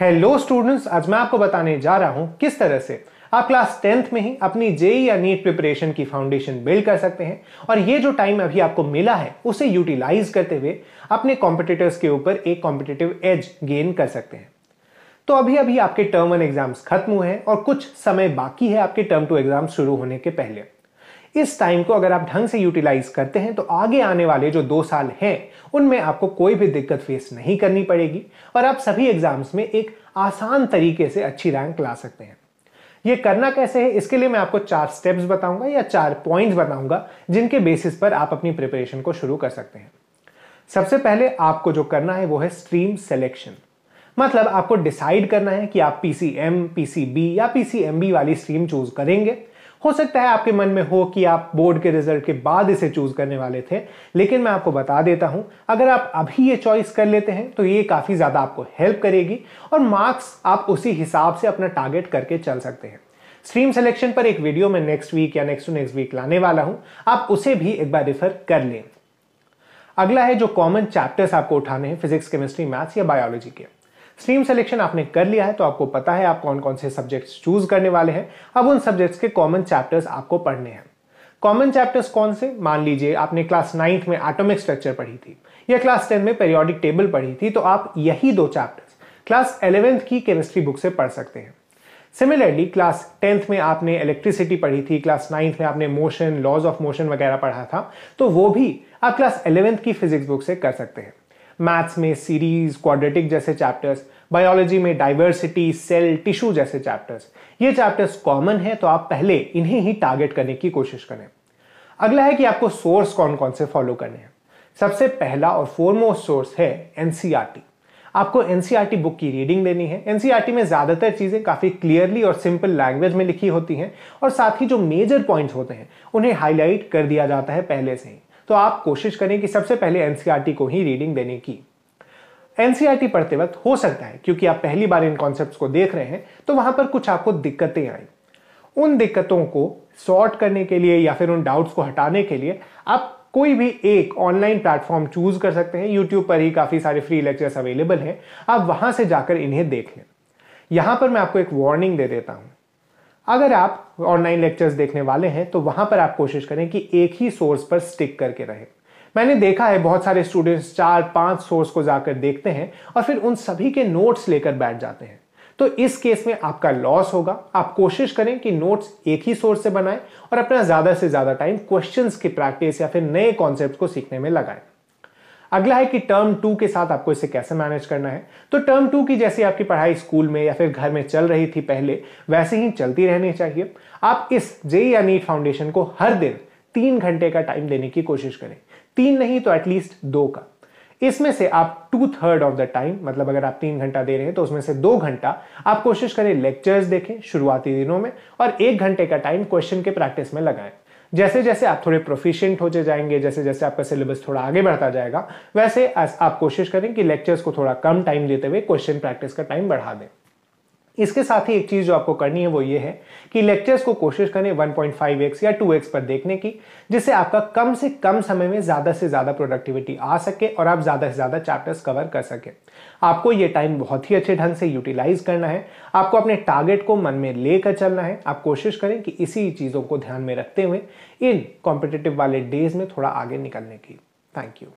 hello students आज मैं आपको बताने जा रहा हूं किस तरह से आप क्लास टेंथ में ही अपनी जेई e या नीट प्रिपरेशन की फाउंडेशन बिल्ड कर सकते हैं और ये जो टाइम अभी आपको मिला है उसे यूटिलाइज करते हुए अपने कॉम्पिटिटर्स के ऊपर एक कॉम्पिटेटिव एज गेन कर सकते हैं तो अभी अभी आपके टर्म वन एग्जाम्स खत्म हुए हैं और कुछ समय बाकी है आपके टर्म टू एग्जाम शुरू होने के पहले इस टाइम को अगर आप ढंग से यूटिलाइज करते हैं तो आगे आने वाले जो दो साल हैं उनमें आपको कोई भी दिक्कत फेस नहीं करनी पड़ेगी और आप सभी एग्जाम्स में एक आसान तरीके से अच्छी रैंक ला सकते हैं ये करना कैसे है इसके लिए मैं आपको चार स्टेप्स बताऊंगा या चार पॉइंट्स बताऊंगा जिनके बेसिस पर आप अपनी प्रिपरेशन को शुरू कर सकते हैं सबसे पहले आपको जो करना है वो है स्ट्रीम सेलेक्शन मतलब आपको डिसाइड करना है कि आप P C M P C B या पी सी एम बी वाली स्ट्रीम चूज करेंगे हो सकता है आपके मन में हो कि आप बोर्ड के रिजल्ट के बाद इसे चूज करने वाले थे लेकिन मैं आपको बता देता हूं अगर आप अभी ये चॉइस कर लेते हैं तो ये काफी ज्यादा आपको हेल्प करेगी और मार्क्स आप उसी हिसाब से अपना टारगेट करके चल सकते हैं स्ट्रीम सिलेक्शन पर एक वीडियो में नेक्स्ट वीक या नेक्स्ट टू नेक्स्ट वीक लाने वाला हूं आप उसे भी एक बार रिफर कर लें अगला है जो कॉमन चैप्टर्स आपको उठाने हैं फिजिक्स केमिस्ट्री मैथ्स या बायोलॉजी के स्ट्रीम सिलेक्शन आपने कर लिया है तो आपको पता है आप कौन कौन से सब्जेक्ट्स चूज करने वाले हैं अब उन सब्जेक्ट्स के कॉमन चैप्टर्स आपको पढ़ने हैं कॉमन चैप्टर्स कौन से मान लीजिए आपने क्लास नाइन्थ में एटॉमिक स्ट्रक्चर पढ़ी थी या क्लास टेन में पेरियोडिक टेबल पढ़ी थी तो आप यही दो चैप्टर्स क्लास एलेवेंथ की केमिस्ट्री बुक से पढ़ सकते हैं सिमिलरली क्लास टेंथ में आपने इलेक्ट्रिसिटी पढ़ी थी क्लास नाइन्थ में आपने मोशन लॉज ऑफ मोशन वगैरह पढ़ा था तो वो भी आप क्लास एलेवेंथ की फिजिक्स बुक से कर सकते हैं मैथ्स में सीरीज क्वाड्रेटिक जैसे चैप्टर्स बायोलॉजी में डाइवर्सिटी सेल टिश्यू जैसे चैप्टर्स ये चैप्टर्स कॉमन है तो आप पहले इन्हें ही टारगेट करने की कोशिश करें अगला है कि आपको सोर्स कौन कौन से फॉलो करने हैं सबसे पहला और फोरमोस्ट सोर्स है एनसीआरटी e आपको एनसीआरटी बुक e की रीडिंग देनी है एनसीआरटी e में ज़्यादातर चीज़ें काफ़ी क्लियरली और सिंपल लैंग्वेज में लिखी होती हैं और साथ ही जो मेजर पॉइंट्स होते हैं उन्हें हाईलाइट कर दिया जाता है पहले से ही तो आप कोशिश करें कि सबसे पहले एनसीईआरटी e को ही रीडिंग देने की एनसीईआरटी e पढ़ते वक्त हो सकता है क्योंकि आप पहली बार इन कॉन्सेप्ट्स को देख रहे हैं तो वहां पर कुछ आपको दिक्कतें आई उन दिक्कतों को सॉर्ट करने के लिए या फिर उन डाउट्स को हटाने के लिए आप कोई भी एक ऑनलाइन प्लेटफॉर्म चूज कर सकते हैं यूट्यूब पर ही काफ़ी सारे फ्री लेक्चर्स अवेलेबल हैं आप वहां से जाकर इन्हें देख लें यहां पर मैं आपको एक वार्निंग दे देता हूं अगर आप ऑनलाइन लेक्चर्स देखने वाले हैं तो वहां पर आप कोशिश करें कि एक ही सोर्स पर स्टिक करके रहें मैंने देखा है बहुत सारे स्टूडेंट्स चार पांच सोर्स को जाकर देखते हैं और फिर उन सभी के नोट्स लेकर बैठ जाते हैं तो इस केस में आपका लॉस होगा आप कोशिश करें कि नोट्स एक ही सोर्स से बनाएं और अपना ज़्यादा से ज़्यादा टाइम क्वेश्चंस की प्रैक्टिस या फिर नए कॉन्सेप्ट को सीखने में लगाएं अगला है कि टर्म टू के साथ आपको इसे कैसे मैनेज करना है तो टर्म टू की जैसी आपकी पढ़ाई स्कूल में या फिर घर में चल रही थी पहले वैसे ही चलती रहनी चाहिए आप इस जे या नीट फाउंडेशन को हर दिन तीन घंटे का टाइम देने की कोशिश करें तीन नहीं तो एटलीस्ट दो का इसमें से आप two third of the time मतलब अगर आप तीन घंटा दे रहे हैं तो उसमें से दो घंटा आप कोशिश करें लेक्चर्स देखें शुरुआती दिनों में और एक घंटे का टाइम क्वेश्चन के प्रैक्टिस में लगाएं जैसे जैसे आप थोड़े प्रोफिशियंट होते जाएंगे जैसे जैसे आपका सिलेबस थोड़ा आगे बढ़ता जाएगा वैसे आप कोशिश करें कि लेक्चर्स को थोड़ा कम टाइम देते हुए क्वेश्चन प्रैक्टिस का टाइम बढ़ा दें इसके साथ ही एक चीज़ जो आपको करनी है वो ये है कि लेक्चर्स को कोशिश करें 1.5x या 2x पर देखने की जिससे आपका कम से कम समय में ज़्यादा से ज़्यादा प्रोडक्टिविटी आ सके और आप ज़्यादा से ज़्यादा चैप्टर्स कवर कर सके आपको ये टाइम बहुत ही अच्छे ढंग से यूटिलाइज करना है आपको अपने टारगेट को मन में लेकर चलना है आप कोशिश करें कि इसी चीज़ों को ध्यान में रखते हुए इन कॉम्पिटेटिव वाले डेज में थोड़ा आगे निकलने की थैंक यू